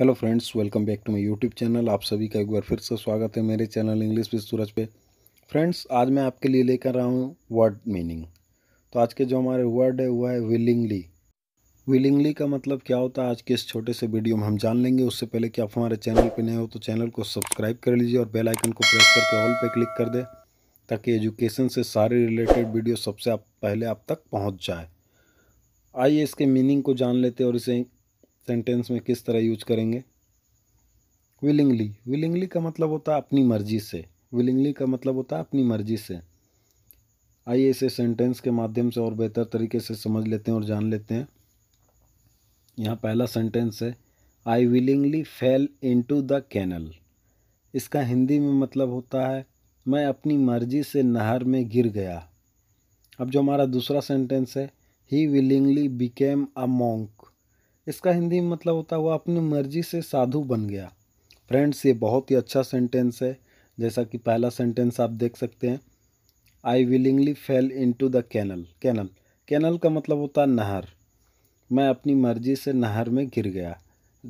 hello friends welcome back to my YouTube channel आप सभी का एक बार फिर से स्वागत है मेरे चैनल इंग्लिश विद सूरज पे फ्रेंड्स आज मैं आपके लिए लेकर आया हूँ वर्ड मीनिंग तो आज के जो हमारे वर्ड है वो है विलिंगली विलिंगली का मतलब क्या होता है आज के इस छोटे से वीडियो में हम जान लेंगे उससे पहले कि आप हमारे चैनल पर नए हो तो चैनल को सब्सक्राइब कर लीजिए और बेलाइकन को प्रेस करके ऑल पर क्लिक कर दें ताकि एजुकेशन से सारे रिलेटेड वीडियो सबसे आप पहले आप तक पहुँच जाए आइए इसके मीनिंग को जान लेते और इसे सेंटेंस में किस तरह यूज करेंगे विलिंगली विलिंगली का मतलब होता है अपनी मर्जी से विलिंगली का मतलब होता है अपनी मर्जी से आइए इसे सेंटेंस के माध्यम से और बेहतर तरीके से समझ लेते हैं और जान लेते हैं यहाँ पहला सेंटेंस है I willingly fell into the canal इसका हिंदी में मतलब होता है मैं अपनी मर्जी से नहर में गिर गया अब जो हमारा दूसरा सेंटेंस है he willingly became a monk इसका हिंदी में मतलब होता हुआ अपनी मर्जी से साधु बन गया फ्रेंड्स ये बहुत ही अच्छा सेंटेंस है जैसा कि पहला सेंटेंस आप देख सकते हैं I willingly fell into the canal canal canal का मतलब होता है नहर मैं अपनी मर्जी से नहर में गिर गया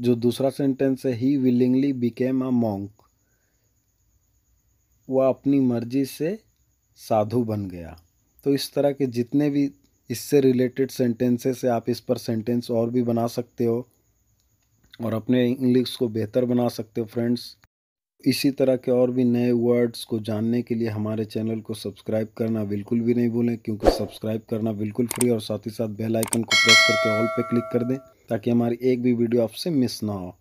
जो दूसरा सेंटेंस है he willingly became a monk वह अपनी मर्जी से साधु बन गया तो इस तरह के जितने भी इससे रिलेटेड सेंटेंसेस से आप इस पर सेंटेंस और भी बना सकते हो और अपने इंग्लिश को बेहतर बना सकते हो फ्रेंड्स इसी तरह के और भी नए वर्ड्स को जानने के लिए हमारे चैनल को सब्सक्राइब करना बिल्कुल भी नहीं भूलें क्योंकि सब्सक्राइब करना बिल्कुल फ्री और साथ ही साथ बेल आइकन को प्रेस करके ऑल पे क्लिक कर दें ताकि हमारी एक भी वीडियो आपसे मिस ना हो